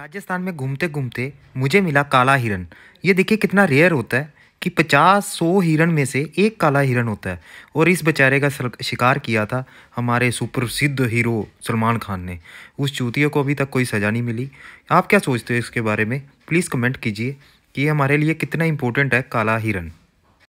राजस्थान में घूमते घूमते मुझे मिला काला हिरन ये देखिए कितना रेयर होता है कि पचास सौ हिरण में से एक काला हिरण होता है और इस बेचारे का शिकार किया था हमारे सुप्रसिद्ध हीरो सलमान खान ने उस चूतिए को अभी तक कोई सज़ा नहीं मिली आप क्या सोचते हो इसके बारे में प्लीज़ कमेंट कीजिए कि हमारे लिए कितना इम्पोर्टेंट है काला हिरण